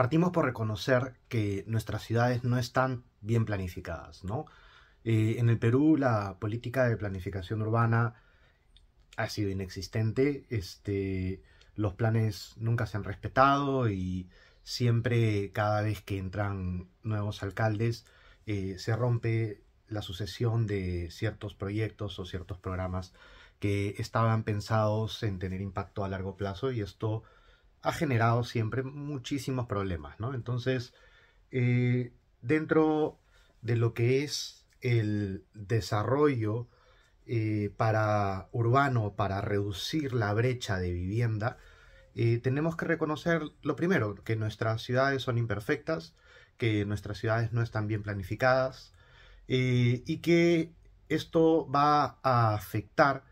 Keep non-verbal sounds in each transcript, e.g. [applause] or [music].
Partimos por reconocer que nuestras ciudades no están bien planificadas, ¿no? Eh, en el Perú la política de planificación urbana ha sido inexistente, este, los planes nunca se han respetado y siempre cada vez que entran nuevos alcaldes eh, se rompe la sucesión de ciertos proyectos o ciertos programas que estaban pensados en tener impacto a largo plazo y esto ha generado siempre muchísimos problemas, ¿no? Entonces, eh, dentro de lo que es el desarrollo eh, para urbano, para reducir la brecha de vivienda, eh, tenemos que reconocer lo primero, que nuestras ciudades son imperfectas, que nuestras ciudades no están bien planificadas y que esto va a afectar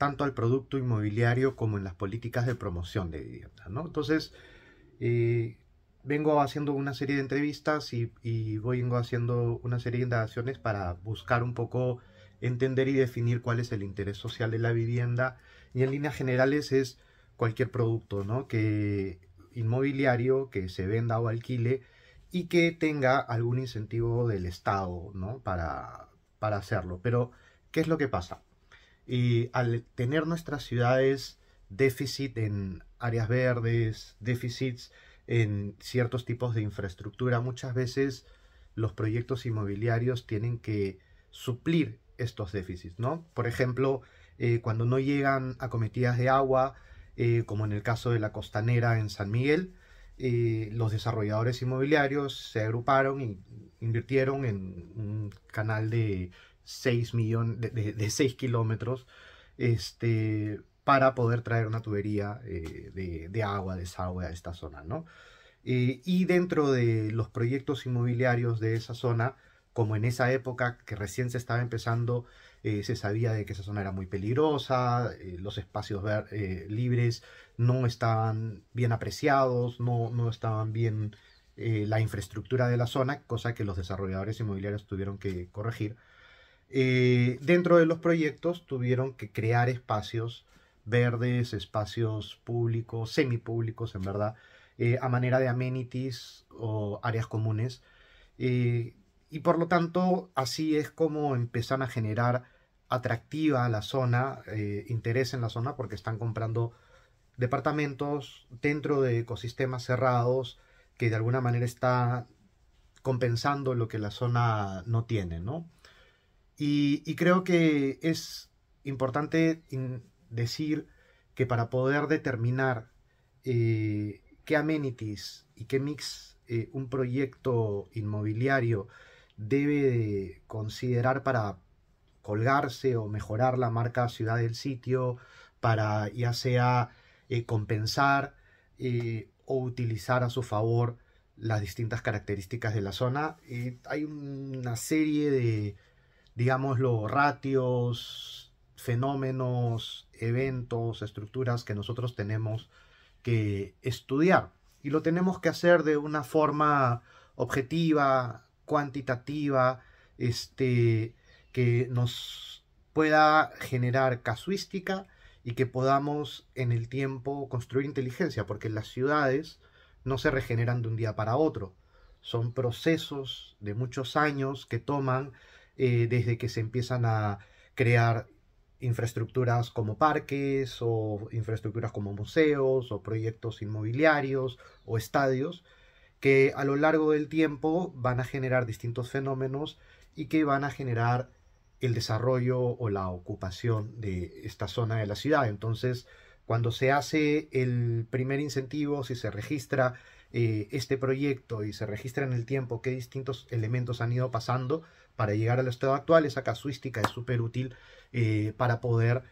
tanto al producto inmobiliario como en las políticas de promoción de vivienda. ¿no? Entonces, eh, vengo haciendo una serie de entrevistas y, voy haciendo una serie de indagaciones para buscar un poco entender y definir cuál es el interés social de la vivienda y en líneas generales es cualquier producto ¿no? que inmobiliario que se venda o alquile y que tenga algún incentivo del Estado para hacerlo. Pero, ¿qué es lo que pasa? Y al tener nuestras ciudades déficit en áreas verdes, déficits en ciertos tipos de infraestructura, muchas veces los proyectos inmobiliarios tienen que suplir estos déficits, ¿no? Por ejemplo, eh, cuando no llegan acometidas de agua, eh, como en el caso de la costanera en San Miguel, eh, los desarrolladores inmobiliarios se agruparon e invirtieron en un canal de 6 millones, de, 6 kilómetros, este, para poder traer una tubería eh, de, de, agua, a esta zona, eh, y dentro de los proyectos inmobiliarios de esa zona, como en esa época que recién se estaba empezando, eh, se sabía de que esa zona era muy peligrosa, eh, los espacios libres no estaban bien apreciados, no, no estaban bien la infraestructura de la zona, cosa que los desarrolladores inmobiliarios tuvieron que corregir. Eh, dentro de los proyectos tuvieron que crear espacios verdes, espacios públicos, semipúblicos en verdad, eh, a manera de amenities o áreas comunes. Eh, y por lo tanto, así es como empiezan a generar atractiva la zona, interés en la zona, porque están comprando departamentos dentro de ecosistemas cerrados que de alguna manera está compensando lo que la zona no tiene, ¿no? Y, creo que es importante decir que para poder determinar eh, qué amenities y qué mix eh, un proyecto inmobiliario debe considerar para colgarse o mejorar la marca ciudad del sitio, para ya sea eh, compensar o utilizar a su favor las distintas características de la zona. hay una serie de digamos, los ratios, fenómenos, eventos, estructuras que nosotros tenemos que estudiar. Y lo tenemos que hacer de una forma objetiva, cuantitativa, este, que nos pueda generar casuística y que podamos en el tiempo construir inteligencia, porque las ciudades no se regeneran de un día para otro. Son procesos de muchos años que toman eh, desde que se empiezan a crear infraestructuras como parques o infraestructuras como museos o proyectos inmobiliarios o estadios que a lo largo del tiempo van a generar distintos fenómenos y que van a generar el desarrollo o la ocupación de esta zona de la ciudad. Entonces, cuando se hace el primer incentivo, si se registra eh, este proyecto y se registra en el tiempo qué distintos elementos han ido pasando, para llegar al estado actual, esa casuística es súper útil eh, para poder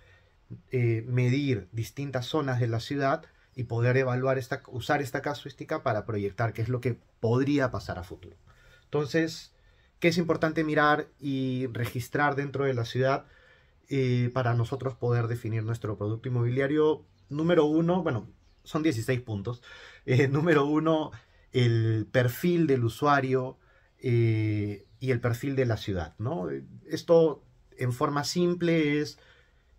eh, medir distintas zonas de la ciudad y poder evaluar esta, usar esta casuística para proyectar qué es lo que podría pasar a futuro. Entonces, ¿qué es importante mirar y registrar dentro de la ciudad eh, para nosotros poder definir nuestro producto inmobiliario? Número uno, bueno, son 16 puntos. [laughs] número uno, el perfil del usuario, eh, y el perfil de la ciudad. ¿no? Esto en forma simple es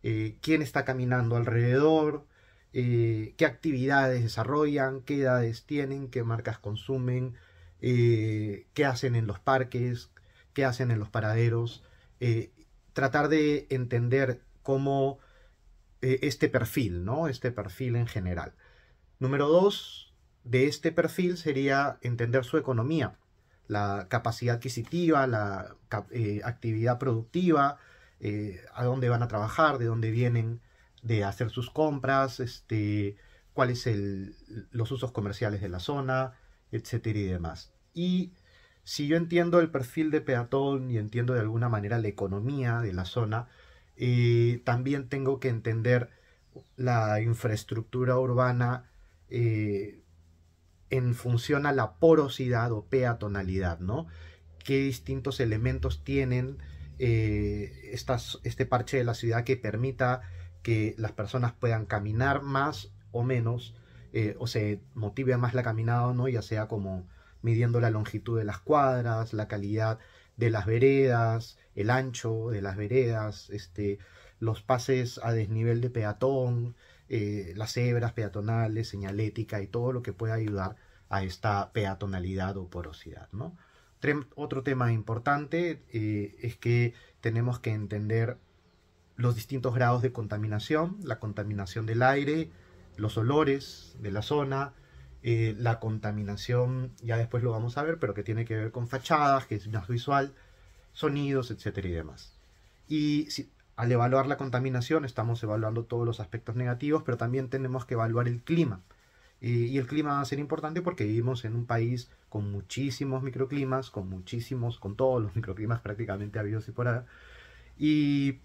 eh, quién está caminando alrededor, eh, qué actividades desarrollan, qué edades tienen, qué marcas consumen, qué hacen en los parques, qué hacen en los paraderos. tratar de entender cómo este perfil, ¿no? Este perfil en general. Número dos de este perfil sería entender su economía la capacidad adquisitiva, la eh, actividad productiva, eh, a dónde van a trabajar, de dónde vienen, de hacer sus compras, este, cuáles son los usos comerciales de la zona, etcétera y demás. Y si yo entiendo el perfil de peatón y entiendo de alguna manera la economía de la zona, eh, también tengo que entender la infraestructura urbana en función a la porosidad o peatonalidad, ¿no? ¿Qué distintos elementos tienen eh, este parche de la ciudad que permita que las personas puedan caminar más o menos, eh, o se motive más la caminada o no, ya sea como midiendo la longitud de las cuadras, la calidad de las veredas, el ancho de las veredas, este, los pases a desnivel de peatón, eh, las hebras peatonales, señalética y todo lo que pueda ayudar a esta peatonalidad o porosidad. otro tema importante eh, es que tenemos que entender los distintos grados de contaminación, la contaminación del aire, los olores de la zona, eh, la contaminación, ya después lo vamos a ver, pero que tiene que ver con fachadas, que es más visual, sonidos, etcétera y demás. Y si, al evaluar la contaminación estamos evaluando todos los aspectos negativos, pero también tenemos que evaluar el clima. Y, el clima va a ser importante porque vivimos en un país con muchísimos microclimas, con muchísimos, con todos los [laughs] microclimas prácticamente habidos y por ahora. Y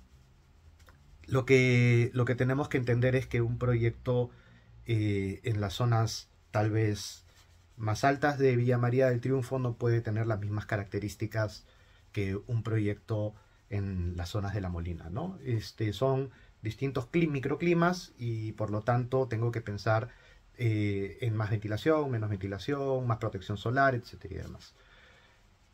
lo que, lo que tenemos que entender es que un proyecto eh, en las zonas tal vez más altas de Villa María del Triunfo no puede tener las mismas características que un proyecto en las zonas de la Molina, ¿no? Este, son distintos microclimas y por lo tanto tengo que pensar eh, en más ventilación, menos ventilación, más protección solar, etcétera demás.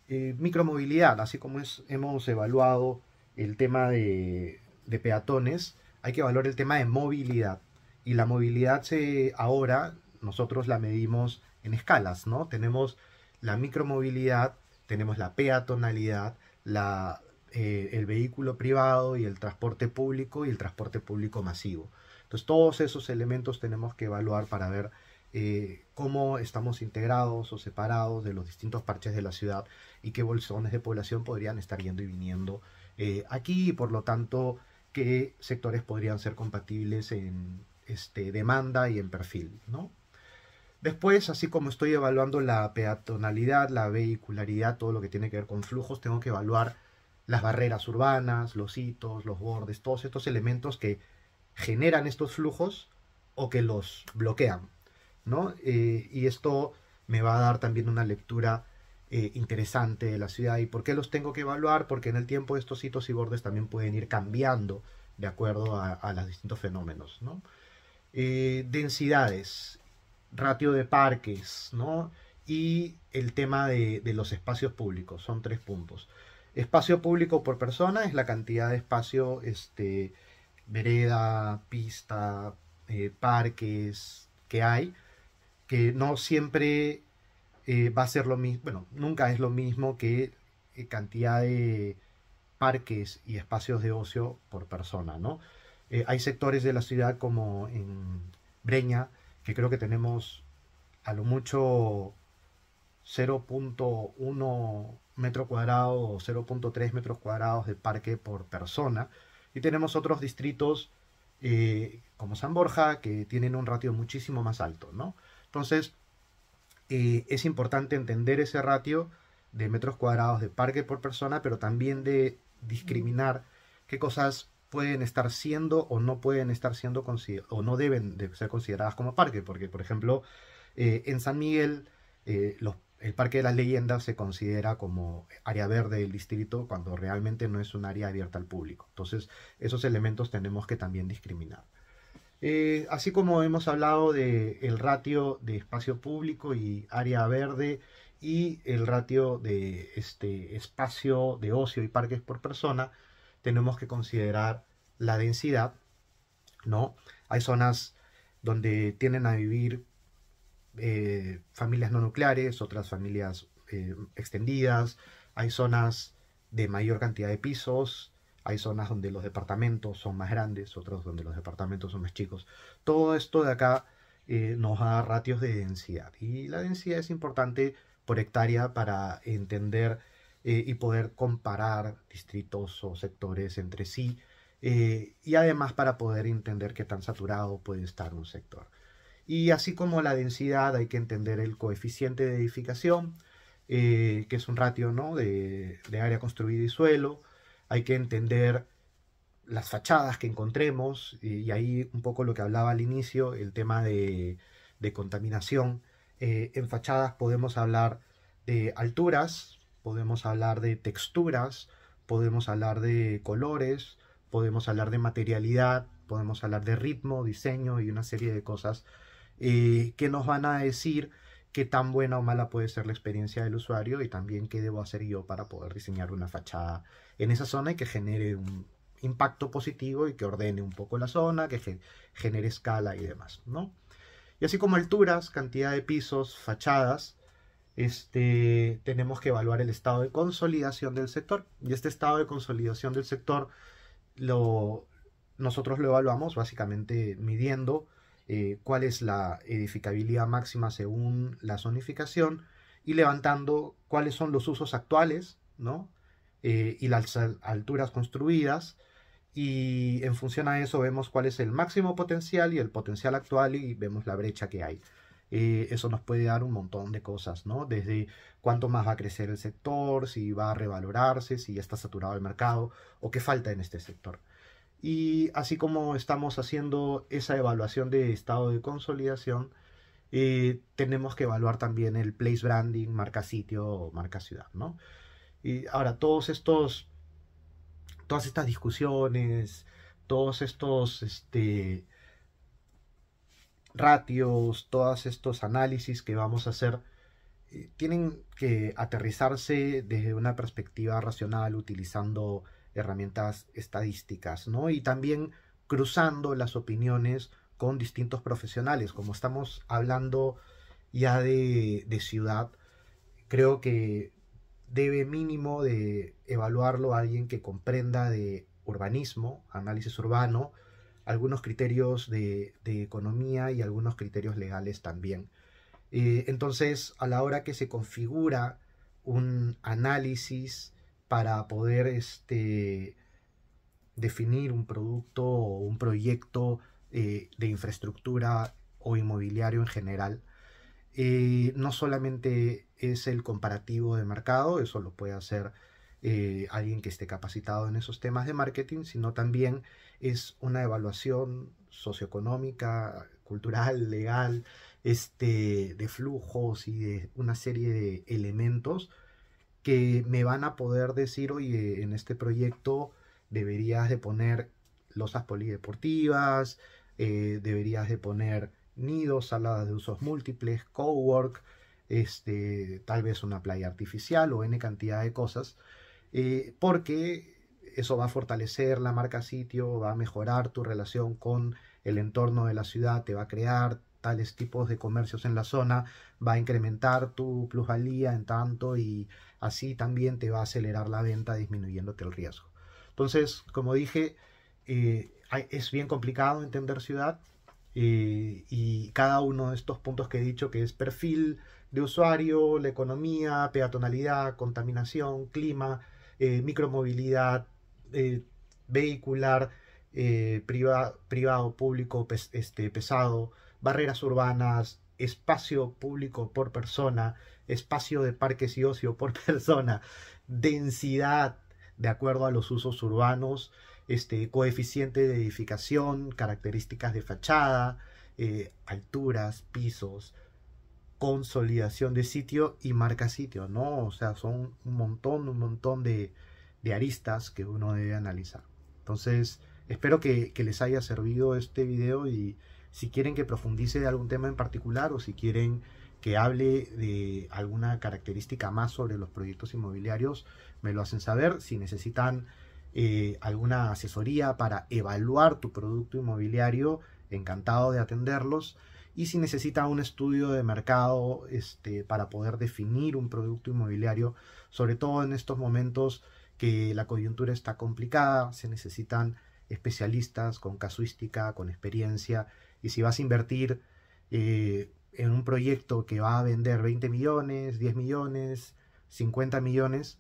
Eh, micromovilidad, así como hemos evaluado el tema de, peatones, hay que valorar el tema de movilidad. Y la movilidad se, ahora nosotros la medimos en escalas, ¿no? Tenemos la micromovilidad, tenemos la peatonalidad, la eh, el vehículo privado y el transporte público y el transporte público masivo. Entonces todos esos elementos tenemos que evaluar para ver eh, cómo estamos integrados o separados de los distintos parches de la ciudad y qué bolsones de población podrían estar yendo y viniendo eh, aquí y por lo tanto qué sectores podrían ser compatibles en este, demanda y en perfil. ¿no? Después, así como estoy evaluando la peatonalidad, la vehicularidad, todo lo que tiene que ver con flujos, tengo que evaluar las barreras urbanas, los hitos, los bordes, todos estos elementos que generan estos flujos o que los bloquean. ¿no? Eh, y esto me va a dar también una lectura eh, interesante de la ciudad. ¿Y por qué los tengo que evaluar? Porque en el tiempo estos hitos y bordes también pueden ir cambiando de acuerdo a, los distintos fenómenos. Eh, densidades, ratio de parques ¿no? y el tema de los espacios públicos, son tres puntos. Espacio público por persona es la cantidad de espacio, este, vereda, pista, eh, parques que hay, que no siempre eh, va a ser lo mismo, bueno, nunca es lo mismo que eh, cantidad de parques y espacios de ocio por persona, ¿no? hay sectores de la ciudad como en Breña, que creo que tenemos a lo mucho 0.1 metro cuadrado o 0.3 metros cuadrados de parque por persona. Y tenemos otros distritos eh, como San Borja que tienen un ratio muchísimo más alto, ¿no? Entonces, eh, es importante entender ese ratio de metros cuadrados de parque por persona, pero también de discriminar qué cosas pueden estar siendo o no pueden estar siendo o no deben de ser consideradas como parque, porque por ejemplo eh, en San Miguel los el Parque de las Leyendas se considera como área verde del distrito cuando realmente no es un área abierta al público. Entonces, esos elementos tenemos que también discriminar. Eh, así como hemos hablado del ratio de espacio público y área verde y el ratio de este espacio de ocio y parques por persona, tenemos que considerar la densidad, ¿no? Hay zonas donde tienden a vivir eh, familias no nucleares, otras familias eh, extendidas, hay zonas de mayor cantidad de pisos, hay zonas donde los departamentos son más grandes, otras donde los departamentos son más chicos. Todo esto de acá eh, nos da ratios de densidad y la densidad es importante por hectárea para entender y poder comparar distritos o sectores entre sí y además para poder entender qué tan saturado puede estar un sector. Y así como la densidad, hay que entender el coeficiente de edificación, eh, que es un ratio ¿no? de, área construida y suelo. Hay que entender las fachadas que encontremos, y, ahí un poco lo que hablaba al inicio, el tema de, contaminación. Eh, en fachadas podemos hablar de alturas, podemos hablar de texturas, podemos hablar de colores, podemos hablar de materialidad, podemos hablar de ritmo, diseño y una serie de cosas eh, que nos van a decir qué tan buena o mala puede ser la experiencia del usuario y también qué debo hacer yo para poder diseñar una fachada en esa zona y que genere un impacto positivo y que ordene un poco la zona, que genere escala y demás, ¿no? Y así como alturas, cantidad de pisos, fachadas, este, tenemos que evaluar el estado de consolidación del sector. Y este estado de consolidación del sector lo nosotros lo evaluamos básicamente midiendo eh, cuál es la edificabilidad máxima según la zonificación y levantando cuáles son los usos actuales eh, y las alturas construidas. Y en función a eso vemos cuál es el máximo potencial y el potencial actual y vemos la brecha que hay. Eh, eso nos puede dar un montón de cosas, ¿no? Desde cuánto más va a crecer el sector, si va a revalorarse, si ya está saturado el mercado o qué falta en este sector. Y así como estamos haciendo esa evaluación de estado de consolidación, eh, tenemos que evaluar también el place branding, marca sitio o marca ciudad, ¿no? Y ahora, todos estos, todas estas discusiones, todos estos este, ratios, todos estos análisis que vamos a hacer, eh, tienen que aterrizarse desde una perspectiva racional utilizando herramientas estadísticas, ¿no? Y también cruzando las opiniones con distintos profesionales. Como estamos hablando ya de, ciudad, creo que debe mínimo de evaluarlo alguien que comprenda de urbanismo, análisis urbano, algunos criterios de, economía y algunos criterios legales también. Eh, entonces, a la hora que se configura un análisis para poder este, definir un producto o un proyecto eh, de infraestructura o inmobiliario en general. Eh, no solamente es el comparativo de mercado, eso lo puede hacer eh, alguien que esté capacitado en esos temas de marketing, sino también es una evaluación socioeconómica, cultural, legal, este, de flujos y de una serie de elementos que me van a poder decir, oye, en este proyecto deberías de poner losas polideportivas, eh, deberías de poner nidos, saladas de usos múltiples, cowork, este, tal vez una playa artificial o n cantidad de cosas, eh, porque eso va a fortalecer la marca sitio, va a mejorar tu relación con el entorno de la ciudad, te va a crear, tales tipos de comercios en la zona, va a incrementar tu plusvalía en tanto y así también te va a acelerar la venta disminuyéndote el riesgo. Entonces, como dije, eh, es bien complicado entender ciudad eh, y cada uno de estos puntos que he dicho, que es perfil de usuario, la economía, peatonalidad, contaminación, clima, eh, micromovilidad, vehicular, privado, público, este, pesado, barreras urbanas, espacio público por persona, espacio de parques y ocio por [laughs] persona, densidad de acuerdo a los usos urbanos, este, coeficiente de edificación, características de fachada, eh, alturas, pisos, consolidación de sitio y marca sitio, ¿no? O sea, son un montón, un montón de, aristas que uno debe analizar. Entonces, espero que, que les haya servido este video y, si quieren que profundice de algún tema en particular o si quieren que hable de alguna característica más sobre los proyectos inmobiliarios, me lo hacen saber. Si necesitan eh, alguna asesoría para evaluar tu producto inmobiliario, encantado de atenderlos. Y si necesita un estudio de mercado este, para poder definir un producto inmobiliario, sobre todo en estos momentos que la coyuntura está complicada, se necesitan especialistas con casuística, con experiencia y si vas a invertir eh, en un proyecto que va a vender 20 millones, 10 millones, 50 millones,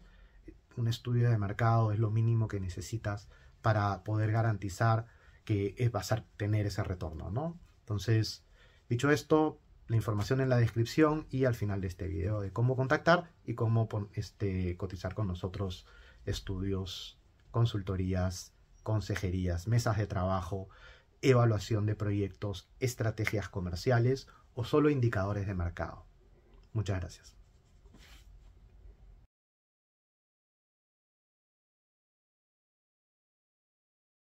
un estudio de mercado es lo mínimo que necesitas para poder garantizar que vas a tener ese retorno, ¿no? Entonces, dicho esto, la información en la descripción y al final de este video de cómo contactar y cómo este, cotizar con nosotros estudios, consultorías, consejerías, mesas de trabajo, evaluación de proyectos, estrategias comerciales o solo indicadores de mercado. Muchas gracias.